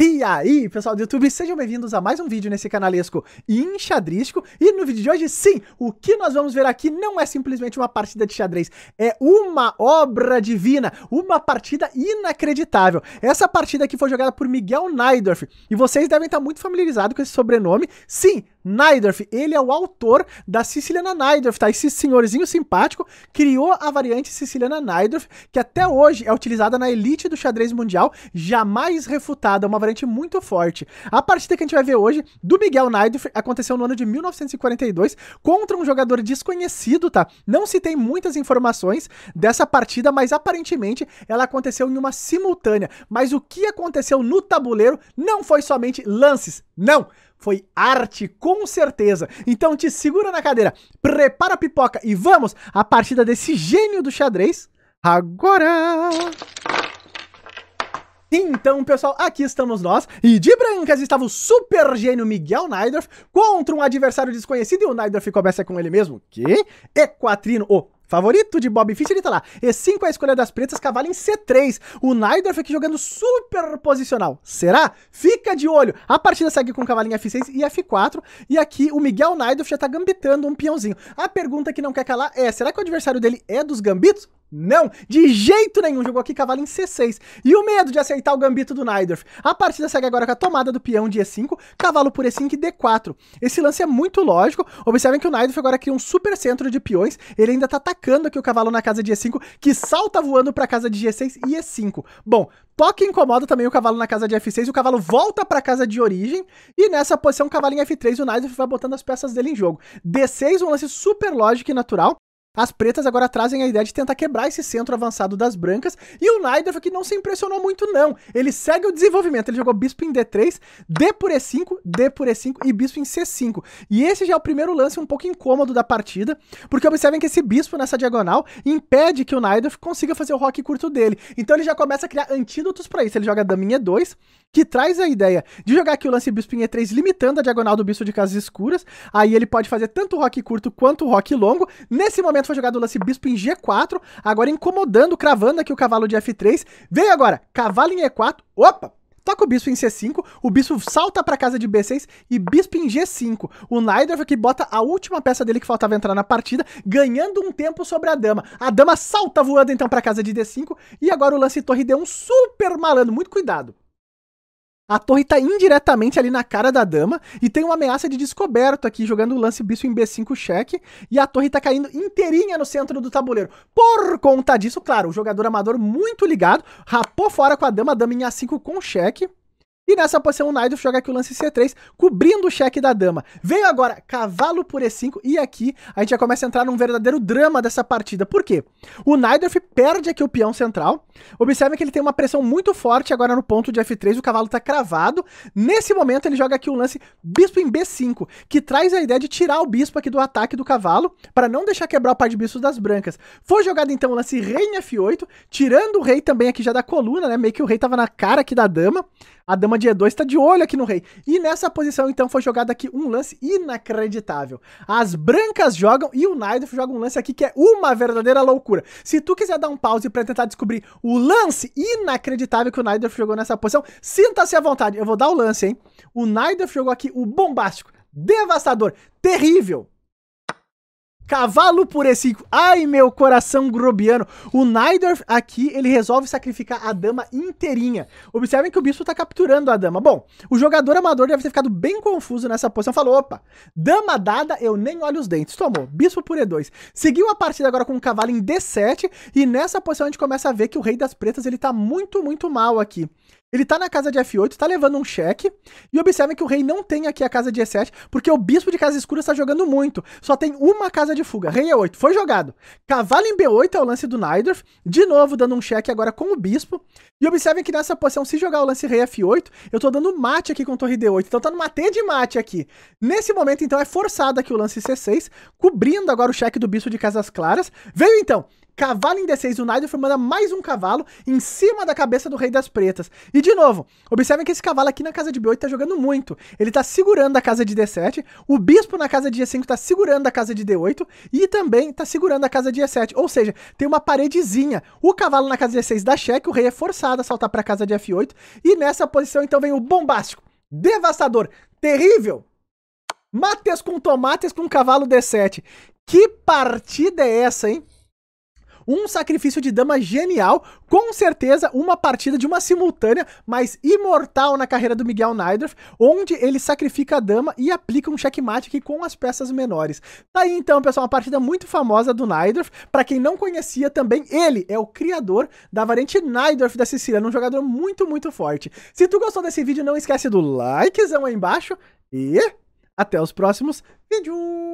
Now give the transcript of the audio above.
E aí, pessoal do YouTube, sejam bem-vindos a mais um vídeo nesse canalesco enxadrístico. E no vídeo de hoje, sim, o que nós vamos ver aqui não é simplesmente uma partida de xadrez, é uma obra divina, uma partida inacreditável. Essa partida aqui foi jogada por Miguel Naidorf, e vocês devem estar muito familiarizados com esse sobrenome. Sim, Neidorf. Ele é o autor da siciliana Neidorf, tá? Esse senhorzinho simpático criou a variante siciliana Neidorf, que até hoje é utilizada na elite do xadrez mundial, jamais refutada, é uma variante muito forte. A partida que a gente vai ver hoje do Miguel Neidorf aconteceu no ano de 1942 contra um jogador desconhecido, tá? Não se tem muitas informações dessa partida, mas aparentemente ela aconteceu em uma simultânea. Mas o que aconteceu no tabuleiro não foi somente lances, não! Foi arte, com certeza. Então te segura na cadeira, prepara a pipoca e vamos à partida desse gênio do xadrez agora! Então, pessoal, aqui estamos nós, e de brancas estava o super gênio Miguel Naidorf contra um adversário desconhecido, e o Naidorf começa com ele mesmo, que? Equatrino, o favorito de Bob Fischer, ele tá lá. E5 é a escolha das pretas, cavalo em C3. O Naidorf aqui jogando super posicional. Será? Fica de olho. A partida segue com o cavalo em F6 e F4. E aqui o Miguel Naidorf já tá gambitando um peãozinho. A pergunta que não quer calar é, será que o adversário dele é dos gambitos? Não, de jeito nenhum. Jogou aqui cavalo em C6. E o medo de aceitar o gambito do Nidorf. A partida segue agora com a tomada do peão de E5, cavalo por E5 e D4. Esse lance é muito lógico. Observem que o Nidorf agora cria um super centro de peões. Ele ainda tá atacando aqui o cavalo na casa de E5, que salta voando pra casa de G6 e E5. Bom, toque incomoda também o cavalo na casa de F6. O cavalo volta pra casa de origem. E nessa posição, o cavalo em F3, o Nidorf vai botando as peças dele em jogo. D6, um lance super lógico e natural. As pretas agora trazem a ideia de tentar quebrar esse centro avançado das brancas, e o Naidorf aqui não se impressionou muito não. Ele segue o desenvolvimento, ele jogou bispo em D3, D por E5, D por E5 e bispo em C5. E esse já é o primeiro lance um pouco incômodo da partida, porque observem que esse bispo nessa diagonal impede que o Naidorf consiga fazer o rock curto dele. Então ele já começa a criar antídotos para isso. Ele joga dama em E2, que traz a ideia de jogar aqui o lance bispo em E3, limitando a diagonal do bispo de casas escuras. Aí ele pode fazer tanto o rock curto quanto o rock longo. Nesse momento momento foi jogado o lance bispo em G4, agora incomodando, cravando aqui o cavalo de F3. Veio agora, cavalo em E4. Opa! Toca o bispo em C5, o bispo salta para casa de B6 e bispo em G5. O Neidorf que bota a última peça dele que faltava entrar na partida, ganhando um tempo sobre a dama. A dama salta voando então para casa de D5 e agora o lance torre deu um super malandro, muito cuidado. A torre tá indiretamente ali na cara da dama e tem uma ameaça de descoberto aqui, jogando o lance bispo em B5 cheque. E a torre tá caindo inteirinha no centro do tabuleiro. Por conta disso, claro, o jogador amador muito ligado, rapou fora com a dama, a dama em A5 com cheque. E nessa posição o Naido joga aqui o lance C3, cobrindo o cheque da dama. Veio agora cavalo por E5 e aqui a gente já começa a entrar num verdadeiro drama dessa partida. Por quê? O Naido perde aqui o peão central. Observe que ele tem uma pressão muito forte agora no ponto de F3, o cavalo tá cravado. Nesse momento ele joga aqui o lance bispo em B5, que traz a ideia de tirar o bispo aqui do ataque do cavalo, para não deixar quebrar o par de bispos das brancas. Foi jogado então o lance rei em F8, tirando o rei também aqui já da coluna, né? Meio que o rei tava na cara aqui da dama. A dama de E2 está de olho aqui no rei. E nessa posição, então, foi jogado aqui um lance inacreditável. As brancas jogam e o Naidorf joga um lance aqui que é uma verdadeira loucura. Se tu quiser dar um pause para tentar descobrir o lance inacreditável que o Naidorf jogou nessa posição, sinta-se à vontade. Eu vou dar o lance, hein? O Naidorf jogou aqui o bombástico, devastador, terrível Cavalo por E5. Ai, meu coração grobiano. O Naidorf aqui, ele resolve sacrificar a dama inteirinha. Observem que o bispo tá capturando a dama. Bom, o jogador amador deve ter ficado bem confuso nessa posição. Falou, opa, dama dada, eu nem olho os dentes. Tomou, bispo por E2. Seguiu a partida agora com o cavalo em D7. E nessa posição a gente começa a ver que o rei das pretas, ele tá muito, muito mal aqui. Ele tá na casa de F8, tá levando um cheque. E observem que o rei não tem aqui a casa de E7, porque o bispo de casa escura está jogando muito. Só tem uma casa causa de fuga. Rei E8 foi jogado. Cavalo em B8 é o lance do Nidorf. De novo, dando um cheque agora com o Bispo. E observem que nessa posição, se jogar o lance rei F8, eu tô dando mate aqui com torre D8. Então tá numa T de mate aqui. Nesse momento, então, é forçado aqui o lance C6, cobrindo agora o cheque do bispo de Casas Claras. Veio, então, cavalo em D6, o Naidorf manda mais um cavalo em cima da cabeça do Rei das Pretas. E de novo, observem que esse cavalo aqui na casa de B8 tá jogando muito. Ele tá segurando a casa de D7, o bispo na casa de G5 tá segurando a casa de D8 e também tá segurando a casa de E7. Ou seja, tem uma paredezinha. O cavalo na casa de D6 dá cheque, o rei é forçado ameaçada, saltar para casa de F8. E nessa posição então vem o bombástico, devastador, terrível. Matheus com tomates com cavalo D7. Que partida é essa, hein? um sacrifício de dama genial, com certeza uma partida de uma simultânea, mas imortal na carreira do Miguel Neidorf, onde ele sacrifica a dama e aplica um checkmate aqui com as peças menores. Tá aí então, pessoal, uma partida muito famosa do Neidorf. Para quem não conhecia também, ele é o criador da variante Neidorf da Siciliana, um jogador muito, muito forte. Se tu gostou desse vídeo, não esquece do likezão aí embaixo e até os próximos vídeos!